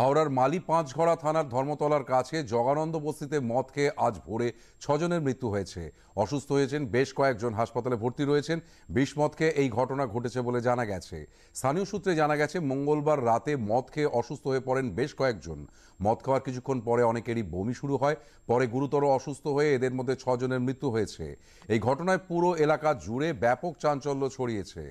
হাওড়ার মালি পাঁচঘড়া থানার ধর্মতলার কাছে জগানন্দ বস্তিতে মদ খেয়ে আজ ভোরে ছজনের মৃত্যু হয়েছে অসুস্থ হয়েছেন বেশ কয়েকজন হাসপাতালে ভর্তি রয়েছেন বিষ মদ খেয়ে এই ঘটনা ঘটেছে বলে জানা গেছে স্থানীয় সূত্রে জানা গেছে মঙ্গলবার রাতে মদ খেয়ে অসুস্থ হয়ে পড়েন বেশ কয়েকজন মদ খাওয়ার কিছুক্ষণ পরে অনেকেরই বমি শুরু হয় পরে গুরুতর অসুস্থ হয়ে এদের মধ্যে ছজনের মৃত্যু হয়েছে এই ঘটনায় পুরো এলাকা জুড়ে ব্যাপক চাঞ্চল্য ছড়িয়েছে